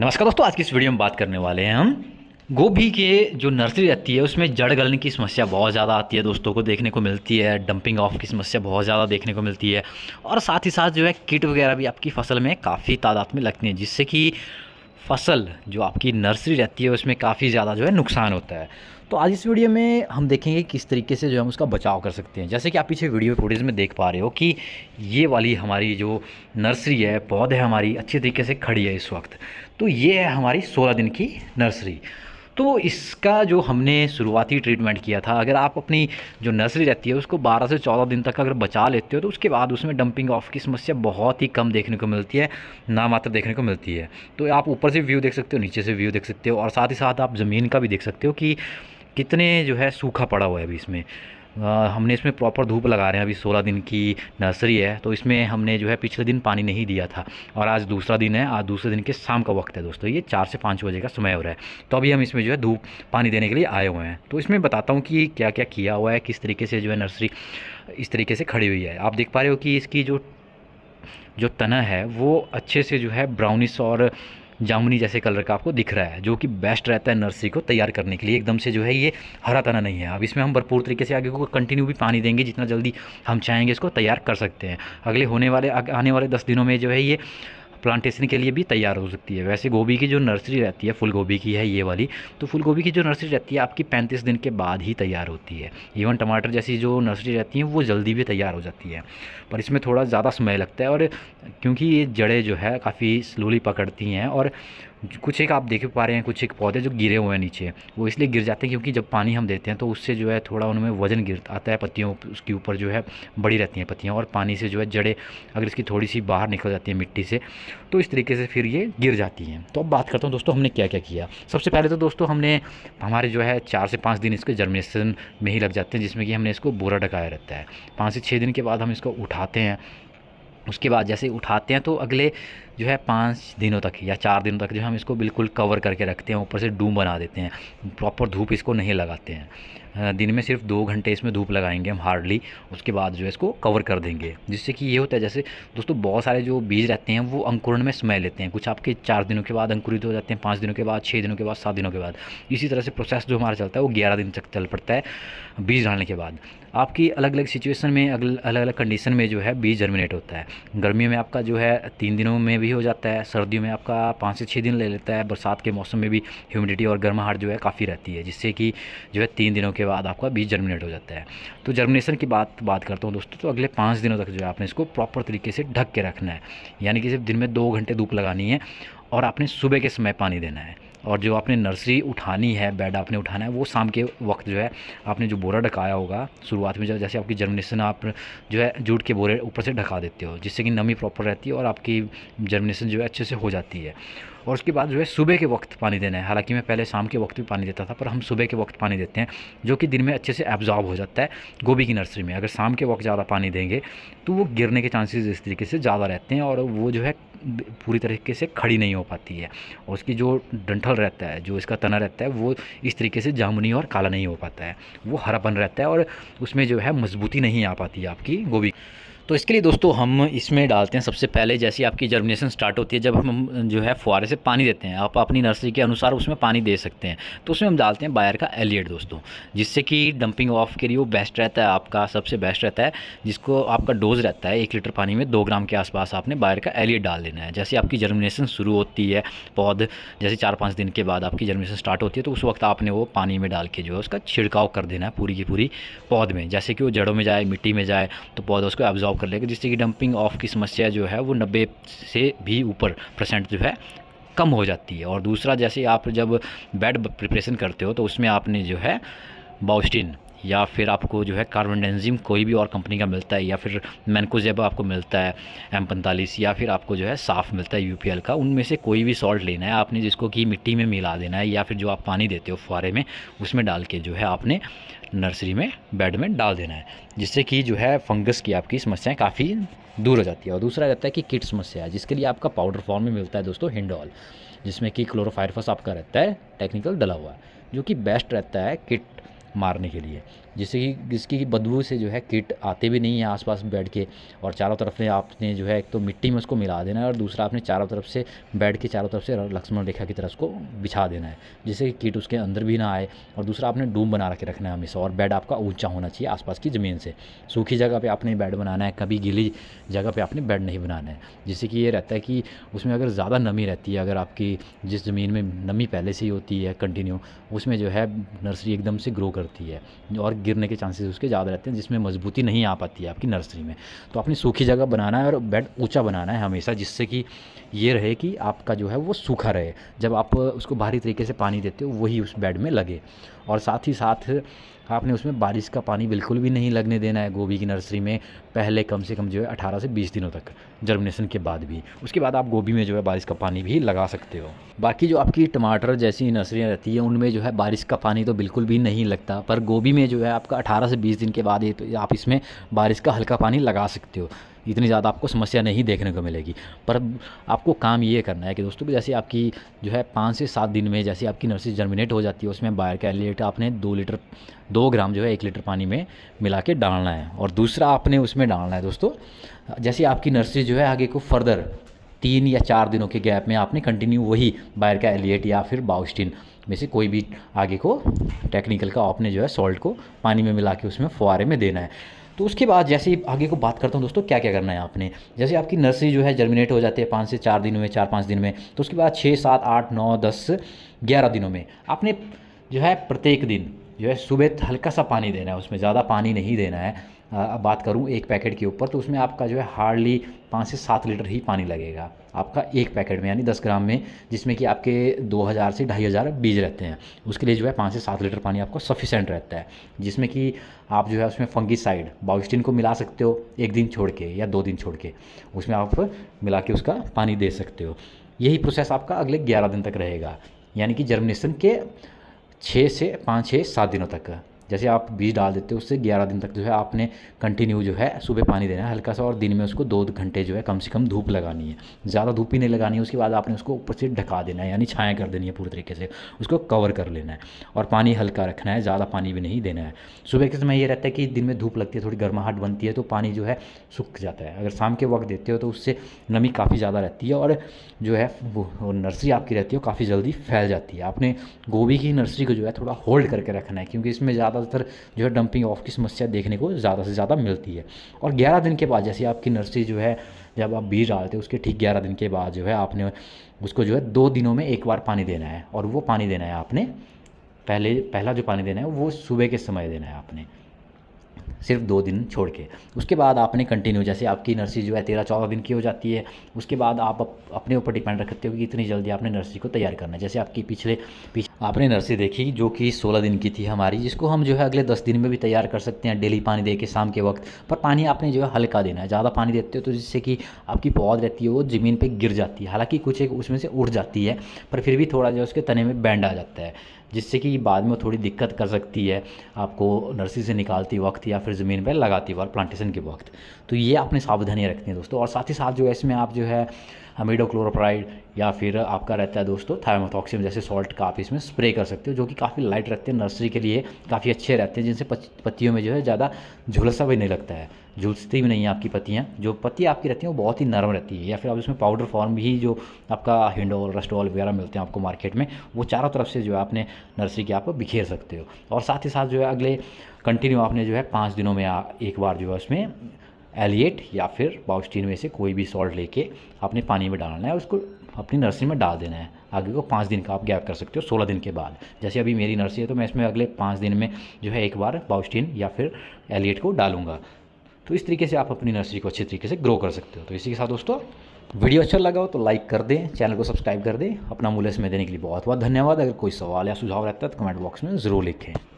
नमस्कार दोस्तों आज की इस वीडियो में बात करने वाले हैं हम गोभी के जो नर्सरी रहती है उसमें जड़ गलने की समस्या बहुत ज़्यादा आती है दोस्तों को देखने को मिलती है डंपिंग ऑफ की समस्या बहुत ज़्यादा देखने को मिलती है और साथ ही साथ जो है किट वगैरह भी आपकी फसल में काफ़ी तादाद में लगती है जिससे कि फसल जो आपकी नर्सरी रहती है उसमें काफ़ी ज़्यादा जो है नुकसान होता है तो आज इस वीडियो में हम देखेंगे किस तरीके से जो हम उसका बचाव कर सकते हैं जैसे कि आप पीछे वीडियो फुटेज में देख पा रहे हो कि ये वाली हमारी जो नर्सरी है पौधे हमारी अच्छी तरीके से खड़ी है इस वक्त तो ये है हमारी सोलह दिन की नर्सरी तो इसका जो हमने शुरुआती ट्रीटमेंट किया था अगर आप अपनी जो नर्सरी रहती है उसको 12 से 14 दिन तक अगर बचा लेते हो तो उसके बाद उसमें डंपिंग ऑफ की समस्या बहुत ही कम देखने को मिलती है ना मात्र देखने को मिलती है तो आप ऊपर से व्यू देख सकते हो नीचे से व्यू देख सकते हो और साथ ही साथ आप ज़मीन का भी देख सकते हो कि कितने जो है सूखा पड़ा हुआ है अभी इसमें हमने इसमें प्रॉपर धूप लगा रहे हैं अभी सोलह दिन की नर्सरी है तो इसमें हमने जो है पिछले दिन पानी नहीं दिया था और आज दूसरा दिन है आज दूसरे दिन के शाम का वक्त है दोस्तों ये चार से पाँच बजे का समय हो रहा है तो अभी हम इसमें जो है धूप पानी देने के लिए आए हुए हैं तो इसमें बताता हूँ कि क्या क्या किया हुआ है किस तरीके से जो है नर्सरी इस तरीके से खड़ी हुई है आप देख पा रहे हो कि इसकी जो जो तना है वो अच्छे से जो है ब्राउनिश और जामुनी जैसे कलर का आपको दिख रहा है जो कि बेस्ट रहता है नर्सरी को तैयार करने के लिए एकदम से जो है ये हरा तना नहीं है अब इसमें हम भरपूर तरीके से आगे को कंटिन्यू भी पानी देंगे जितना जल्दी हम चाहेंगे इसको तैयार कर सकते हैं अगले होने वाले आने वाले दस दिनों में जो है ये प्लांटेशन के लिए भी तैयार हो सकती है वैसे गोभी की जो नर्सरी रहती है फुल गोभी की है ये वाली तो फुल गोभी की जो नर्सरी रहती है आपकी पैंतीस दिन के बाद ही तैयार होती है इवन टमाटर जैसी जो नर्सरी रहती है वो जल्दी भी तैयार हो जाती है पर इसमें थोड़ा ज़्यादा समय लगता है और क्योंकि ये जड़ें जो है काफ़ी स्लोली पकड़ती हैं और कुछ एक आप देख पा रहे हैं कुछ एक पौधे जो गिरे हुए हैं नीचे वो इसलिए गिर जाते हैं क्योंकि जब पानी हम देते हैं तो उससे जो है थोड़ा उनमें वजन गिर आता है पत्तियों उसके ऊपर जो है बड़ी रहती हैं पत्तियाँ और पानी से जो है जड़ें अगर इसकी थोड़ी सी बाहर निकल जाती है मिट्टी से तो इस तरीके से फिर ये गिर जाती हैं तो अब बात करता हूँ दोस्तों हमने क्या क्या किया सबसे पहले तो दोस्तों हमने हमारे जो है चार से पाँच दिन इसके जर्मिनेशन में ही लग जाते हैं जिसमें कि हमने इसको बोरा डकाया रहता है पाँच से छः दिन के बाद हम इसको उठाते हैं उसके बाद जैसे उठाते हैं तो अगले जो है पाँच दिनों तक या चार दिनों तक जो हम इसको बिल्कुल कवर करके रखते हैं ऊपर से डूम बना देते हैं प्रॉपर धूप इसको नहीं लगाते हैं दिन में सिर्फ दो घंटे इसमें धूप लगाएंगे हम हार्डली उसके बाद जो है इसको कवर कर देंगे जिससे कि ये होता है जैसे दोस्तों बहुत सारे जो बीज रहते हैं वो अंकुरण में समय लेते हैं कुछ आपके चार दिनों के बाद अंकुरित हो जाते हैं पाँच दिनों के बाद छः दिनों के बाद सात दिनों के बाद इसी तरह से प्रोसेस जो हमारा चलता है वो ग्यारह दिन तक चल पड़ता है बीज डालने के बाद आपकी अलग अलग सिचुएशन में अलग अलग कंडीशन में जो है बीज जर्मिनेट होता है गर्मियों में आपका जो है तीन दिनों में भी हो जाता है सर्दियों में आपका पाँच से छः दिन ले लेता है बरसात के मौसम में भी ह्यूमिडिटी और गर्माहट जो है काफ़ी रहती है जिससे कि जो है तीन दिनों के बाद आपका बीज जर्मिनेट हो जाता है तो जर्मिनेशन की बात बात करता हूँ दोस्तों तो अगले पाँच दिनों तक जो है आपने इसको प्रॉपर तरीके से ढक के रखना है यानी कि सिर्फ दिन में दो घंटे धूप लगानी है और आपने सुबह के समय पानी देना है और जो आपने नर्सरी उठानी है बेड आपने उठाना है वो शाम के वक्त जो है आपने जो बोरा ढकाया होगा शुरुआत में जब जैसे आपकी जर्मिनेशन आप जो है जूट के बोरे ऊपर से ढका देते हो जिससे कि नमी प्रॉपर रहती है और आपकी जर्मिनेशन जो है अच्छे से हो जाती है और उसके बाद जो है सुबह के वक्त पानी देना है हालांकि मैं पहले शाम के वक्त भी पानी देता था पर हम सुबह के वक्त पानी देते हैं जो कि दिन में अच्छे से एब्जॉर्ब हो जाता है गोभी की नर्सरी में अगर शाम के वक्त ज़्यादा पानी देंगे तो वो गिरने के चांसेज इस तरीके से ज़्यादा रहते हैं और वो जो है पूरी तरीके से खड़ी नहीं हो पाती है और उसकी जो डंठल रहता है जो इसका तना रहता है वो इस तरीके से जामुनी और काला नहीं हो पाता है वो हरापन रहता है और उसमें जो है मजबूती नहीं आ पाती है आपकी गोभी तो इसके लिए दोस्तों हम इसमें डालते हैं सबसे पहले जैसे आपकी जर्मिनेशन स्टार्ट होती है जब हम जो है फुहारे से पानी देते हैं आप अपनी नर्सरी के अनुसार उसमें पानी दे सकते हैं तो उसमें हम डालते हैं बायर का एलियड दोस्तों जिससे कि डंपिंग ऑफ के लिए वो बेस्ट रहता है आपका सबसे बेस्ट रहता है जिसको आपका डोज रहता है एक लीटर पानी में दो ग्राम के आसपास आपने बायर का एलियड डाल देना है जैसे आपकी जर्मिनेशन शुरू होती है पौध जैसे चार पाँच दिन के बाद आपकी जर्मिनेशन स्टार्ट होती है तो उस वक्त आपने वो पानी में डाल के जो है उसका छिड़काव कर देना है पूरी की पूरी पौध में जैसे कि वो जड़ों में जाए मिट्टी में जाए तो पौधा उसको एब्जॉर्व कर लेगा जिससे कि डंपिंग ऑफ की समस्या जो है वो नब्बे से भी ऊपर परसेंट जो है कम हो जाती है और दूसरा जैसे आप जब बेड प्रिपरेशन करते हो तो उसमें आपने जो है बाउस्टिन या फिर आपको जो है कार्बन डेंजिम कोई भी और कंपनी का मिलता है या फिर मैनकोजेब आपको मिलता है एम पैंतालीस या फिर आपको जो है साफ़ मिलता है यू का उनमें से कोई भी सॉल्ट लेना है आपने जिसको कि मिट्टी में मिला देना है या फिर जो आप पानी देते हो फुहारे में उसमें डाल के जो है आपने नर्सरी में बेड में डाल देना है जिससे कि जो है फंगस की आपकी समस्याएँ काफ़ी दूर हो जाती है और दूसरा रहता है कि किट समस्या है जिसके लिए आपका पाउडर फॉर्म में मिलता है दोस्तों हिंडॉल जिसमें कि क्लोरोफायरफस आपका रहता है टेक्निकल डला हुआ जो कि बेस्ट रहता है किट मारने के लिए जिससे कि जिसकी बदबू से जो है किट आते भी नहीं है आसपास बैठ के और चारों तरफ से आपने जो है एक तो मिट्टी में उसको मिला देना है और दूसरा आपने चारों तरफ से बैठ के चारों तरफ से लक्ष्मण रेखा की तरह उसको बिछा देना है जिससे कि किट उसके अंदर भी ना आए और दूसरा आपने डूम बना के रखना है हमेशा और बेड आपका ऊँचा होना चाहिए आसपास की ज़मीन से सूखी जगह पर आपने बेड बनाना है कभी गीली जगह पर आपने बेड नहीं बनाना है जिससे कि ये रहता है कि उसमें अगर ज़्यादा नमी रहती है अगर आपकी जिस ज़मीन में नमी पहले से ही होती है कंटिन्यू उसमें जो है नर्सरी एकदम से ग्रो करती है और गिरने के चांसेस उसके ज़्यादा रहते हैं जिसमें मजबूती नहीं आ पाती है आपकी नर्सरी में तो आपने सूखी जगह बनाना है और बेड ऊँचा बनाना है हमेशा जिससे कि ये रहे कि आपका जो है वो सूखा रहे जब आप उसको बाहरी तरीके से पानी देते हो वही उस बेड में लगे और साथ ही साथ आपने उसमें बारिश का पानी बिल्कुल भी नहीं लगने देना है गोभी की नर्सरी में पहले कम से कम जो है अठारह से बीस दिनों तक जर्मिनेशन के बाद भी उसके बाद आप गोभी में जो है बारिश का पानी भी लगा सकते हो बाकी जो आपकी टमाटर जैसी नर्सरियाँ रहती हैं उनमें जो है बारिश का पानी तो बिल्कुल भी नहीं लगता पर गोभी में जो है आपका अठारह से बीस दिन के बाद ये तो आप इसमें बारिश का हल्का पानी लगा सकते हो इतनी ज़्यादा आपको समस्या नहीं देखने को मिलेगी पर आपको काम ये करना है कि दोस्तों जैसे आपकी जो है पाँच से सात दिन में जैसे आपकी नर्सरी जर्मिनेट हो जाती है उसमें बाहर का आपने दो लीटर दो ग्राम जो है एक लीटर पानी में मिला के डालना है और दूसरा आपने उसमें डालना है दोस्तों जैसे आपकी नर्सरी जो है आगे को फर्दर तीन या चार दिनों के गैप में आपने कंटिन्यू वही बायर का एलिएट या फिर बाउस्टिन में से कोई भी आगे को टेक्निकल का आपने जो है सॉल्ट को पानी में मिला के उसमें फुहारे में देना है तो उसके बाद जैसे आगे को बात करता हूँ दोस्तों क्या क्या करना है आपने जैसे आपकी नर्सरी जो है जर्मिनेट हो जाती है पाँच से चार दिन में चार पाँच दिन में तो उसके बाद छः सात आठ नौ दस ग्यारह दिनों में आपने जो है प्रत्येक दिन जो है सुबह हल्का सा पानी देना है उसमें ज़्यादा पानी नहीं देना है अब बात करूँ एक पैकेट के ऊपर तो उसमें आपका जो है हार्डली पाँच से सात लीटर ही पानी लगेगा आपका एक पैकेट में यानी दस ग्राम में जिसमें कि आपके दो हज़ार से ढाई हज़ार बीज रहते हैं उसके लिए जो है पाँच से सात लीटर पानी आपको सफिशेंट रहता है जिसमें कि आप जो है उसमें फंगीसाइड बाउस्टिन को मिला सकते हो एक दिन छोड़ के या दो दिन छोड़ के उसमें आप मिला के उसका पानी दे सकते हो यही प्रोसेस आपका अगले ग्यारह दिन तक रहेगा यानी कि जर्मिनेशन के छः से पाँच छः सात दिनों तक जैसे आप बीज डाल देते हो उससे ग्यारह दिन तक जो है आपने कंटिन्यू जो है सुबह पानी देना है हल्का सा और दिन में उसको दो घंटे जो है कम से कम धूप लगानी है ज़्यादा धूप ही नहीं लगानी है उसके बाद आपने उसको ऊपर से ढका देना है यानी छाया कर देनी है पूरे तरीके से उसको कवर कर लेना है और पानी हल्का रखना है ज़्यादा पानी भी नहीं देना है सुबह के समय ये रहता है कि दिन में धूप लगती है थोड़ी गर्माहट बनती है तो पानी जो है सूख जाता है अगर शाम के वक्त देते हो तो उससे नमी काफ़ी ज़्यादा रहती है और जो है वो नर्सरी आपकी रहती है काफ़ी जल्दी फैल जाती है आपने गोभी की नर्सरी को जो है थोड़ा होल्ड करके रखना है क्योंकि इसमें ज़्यादा ज़्यादातर जो है डंपिंग ऑफ की समस्या देखने को ज़्यादा से ज़्यादा मिलती है और ग्यारह दिन के बाद जैसे आपकी नर्सरी जो है जब आप बीज डालते हैं उसके ठीक ग्यारह दिन के बाद जो है आपने उसको जो है दो दिनों में एक बार पानी देना है और वो पानी देना है आपने पहले पहला जो पानी देना है वो सुबह के समय देना है आपने सिर्फ दो दिन छोड़ के उसके बाद आपने कंटिन्यू जैसे आपकी नर्सरी जो है तेरह चौदह दिन की हो जाती है उसके बाद आप अपने ऊपर डिपेंड रखते हो कि इतनी जल्दी आपने नर्सरी को तैयार करना है जैसे आपकी पिछले पिछले आपने नर्सरी देखी जो कि 16 दिन की थी हमारी जिसको हम जो है अगले 10 दिन में भी तैयार कर सकते हैं डेली पानी दे के शाम के वक्त पर पानी आपने जो है हल्का देना है ज़्यादा पानी देते हो तो जिससे कि आपकी पौध रहती है वो ज़मीन पर गिर जाती है हालाँकि कुछ एक उसमें से उड़ जाती है पर फिर भी थोड़ा जो है उसके तने में बैंड आ जाता है जिससे कि बाद में थोड़ी दिक्कत कर सकती है आपको नर्सरी से निकालती वक्त या फिर ज़मीन पर लगाती वक्त प्लांटेशन के वक्त तो ये आपने सावधानी रखनी है दोस्तों और साथ ही साथ जो है इसमें आप जो है अमीडोक्लोरोप्राइड या फिर आपका रहता है दोस्तों थायमोथॉक्सिम जैसे सॉल्ट का आप इसमें स्प्रे कर सकते हो जो कि काफ़ी लाइट रहते हैं नर्सरी के लिए काफ़ी अच्छे रहते हैं जिनसे पत्तियों में जो है ज़्यादा झुलसा भी नहीं लगता है झुलसती भी नहीं है आपकी पत्तियाँ जो पत्ती आपकी रहती हैं वो बहुत ही नरम रहती है या फिर आप इसमें पाउडर फॉर्म भी जो आपका हिंडोल रस्टोल वगैरह मिलते हैं आपको मार्केट में वो चारों तरफ से जो है आपने नर्सरी के आप बिखेर सकते हो और साथ ही साथ जो है अगले कंटिन्यू आपने जो है पाँच दिनों में एक बार जो है उसमें एलिएट या फिर बाउस्टीन में से कोई भी सॉल्ट लेके अपने पानी में डालना है उसको अपनी नर्सरी में डाल देना है आगे को पाँच दिन का आप गैप कर सकते हो सोलह दिन के बाद जैसे अभी मेरी नर्सरी है तो मैं इसमें अगले पाँच दिन में जो है एक बार बाउस्टीन या फिर एलिएट को डालूंगा तो इस तरीके से आप अपनी नर्सरी को अच्छे तरीके से ग्रो कर सकते हो तो इसी के साथ दोस्तों वीडियो अच्छा लगा हो तो लाइक कर दें चैनल को सब्सक्राइब कर दें अपना मूल्य इसमें देने के लिए बहुत बहुत धन्यवाद अगर कोई सवाल या सुझाव रहता है तो कमेंट बॉक्स में ज़रूर लिखें